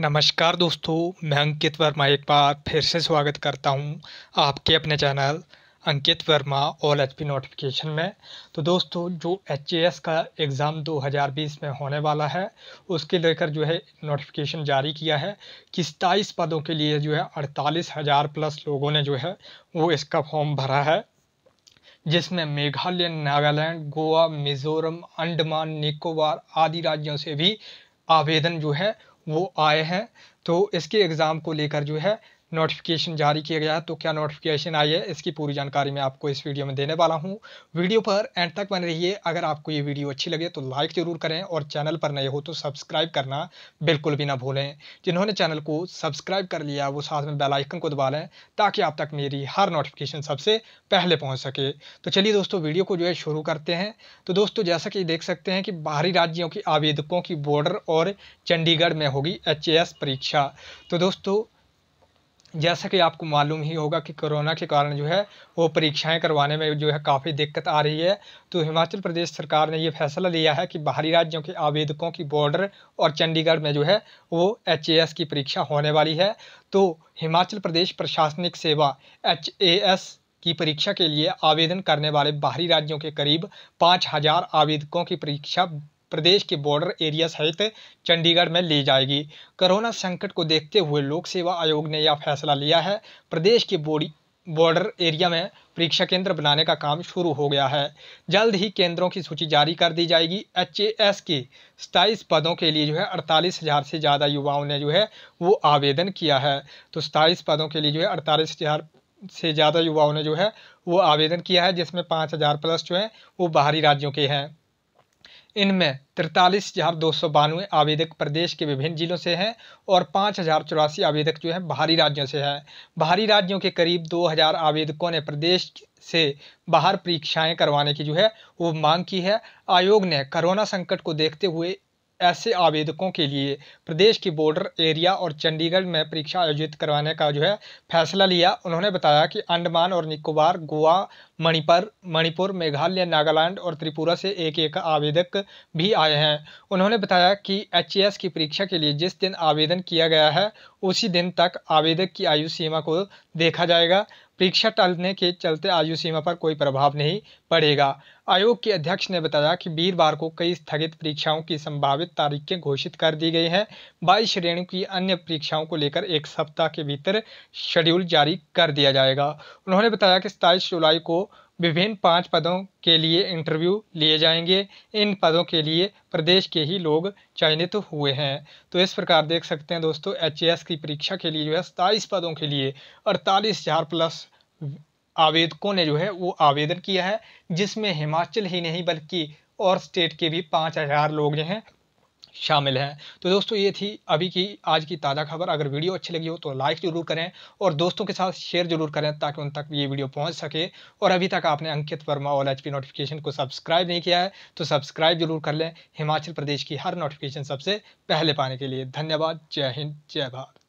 नमस्कार दोस्तों मैं अंकित वर्मा एक बार फिर से स्वागत करता हूं आपके अपने channel Ankit Verma all H P notification में तो दोस्तों जो एच एस का एग्ज़ाम 2020 में होने वाला है उसके लेकर जो है नोटिफिकेशन जारी किया है कि सताईस पदों के लिए जो है अड़तालीस हज़ार प्लस लोगों ने जो है वो इसका फॉर्म भरा है जिसमें मेघालय नागालैंड गोवा मिजोरम अंडमान निकोबार आदि राज्यों से भी आवेदन जो है वो आए हैं तो इसके एग्ज़ाम को लेकर जो है नोटिफिकेशन जारी किया गया है तो क्या नोटिफिकेशन आई है इसकी पूरी जानकारी मैं आपको इस वीडियो में देने वाला हूँ वीडियो पर एंड तक बने रहिए अगर आपको ये वीडियो अच्छी लगे तो लाइक जरूर करें और चैनल पर नए हो तो सब्सक्राइब करना बिल्कुल भी ना भूलें जिन्होंने चैनल को सब्सक्राइब कर लिया वो साथ में बेलाइकन को दबा लें ताकि आप तक मेरी हर नोटिफिकेशन सबसे पहले पहुँच सके तो चलिए दोस्तों वीडियो को जो है शुरू करते हैं तो दोस्तों जैसा कि देख सकते हैं कि बाहरी राज्यों के आवेदकों की बॉर्डर और चंडीगढ़ में होगी एच परीक्षा अच्छा तो दोस्तों जैसा कि आपको मालूम ही होगा कि कोरोना के कारण जो है वो परीक्षाएं करवाने में जो है काफ़ी दिक्कत आ रही है तो हिमाचल प्रदेश सरकार ने ये फैसला लिया है कि बाहरी राज्यों के आवेदकों की बॉर्डर और चंडीगढ़ में जो है वो एच की परीक्षा होने वाली है तो हिमाचल प्रदेश प्रशासनिक सेवा एच की परीक्षा के लिए आवेदन करने वाले बाहरी राज्यों के करीब पाँच आवेदकों की परीक्षा प्रदेश के बॉर्डर एरिया सहित चंडीगढ़ में ली जाएगी कोरोना संकट को देखते हुए लोक सेवा आयोग ने यह फैसला लिया है प्रदेश के बोडी बॉर्डर एरिया में परीक्षा केंद्र बनाने का काम शुरू हो गया है जल्द ही केंद्रों की सूची जारी कर दी जाएगी एच के सताईस पदों के लिए जो है अड़तालीस हज़ार से ज़्यादा युवाओं ने जो है वो आवेदन किया है तो सताईस पदों के लिए जो है अड़तालीस हज़ार से ज़्यादा युवाओं ने जो है वो आवेदन किया है जिसमें पाँच हज़ार प्लस जो हैं वो बाहरी राज्यों के हैं इनमें तिरतालीस हज़ार दो सौ बानवे आवेदक प्रदेश के विभिन्न जिलों से हैं और पाँच हज़ार चौरासी आवेदक जो है बाहरी राज्यों से हैं बाहरी राज्यों के करीब दो हज़ार आवेदकों ने प्रदेश से बाहर परीक्षाएं करवाने की जो है वो मांग की है आयोग ने कोरोना संकट को देखते हुए ऐसे आवेदकों के लिए प्रदेश की बॉर्डर एरिया और चंडीगढ़ में परीक्षा आयोजित करवाने का जो है फैसला लिया उन्होंने बताया कि अंडमान और निकोबार गोवा मणिपुर मणिपुर मेघालय नागालैंड और त्रिपुरा से एक एक आवेदक भी आए हैं उन्होंने बताया कि एच की परीक्षा के लिए जिस दिन आवेदन किया गया है उसी दिन तक आवेदक की आयु सीमा को देखा जाएगा परीक्षा टलने के चलते आयु सीमा पर कोई प्रभाव नहीं पड़ेगा आयोग के अध्यक्ष ने बताया कि वीरवार को कई स्थगित परीक्षाओं की संभावित तारीखें घोषित कर दी गई हैं बाईस श्रेणी की अन्य परीक्षाओं को लेकर एक सप्ताह के भीतर शेड्यूल जारी कर दिया जाएगा उन्होंने बताया कि सताईस जुलाई को विभिन्न पांच पदों के लिए इंटरव्यू लिए जाएंगे इन पदों के लिए प्रदेश के ही लोग चयनित तो हुए हैं तो इस प्रकार देख सकते हैं दोस्तों एच की परीक्षा के लिए जो है सताईस पदों के लिए अड़तालीस हज़ार प्लस आवेदकों ने जो है वो आवेदन किया है जिसमें हिमाचल ही नहीं बल्कि और स्टेट के भी पाँच हज़ार लोग जो हैं शामिल हैं तो दोस्तों ये थी अभी की आज की ताज़ा खबर अगर वीडियो अच्छी लगी हो तो लाइक ज़रूर करें और दोस्तों के साथ शेयर जरूर करें ताकि उन तक ये वीडियो पहुंच सके और अभी तक आपने Ankit Verma all H notification को सब्सक्राइब नहीं किया है तो सब्सक्राइब जरूर कर लें हिमाचल प्रदेश की हर नोटिफिकेशन सबसे पहले पाने के लिए धन्यवाद जय हिंद जय भारत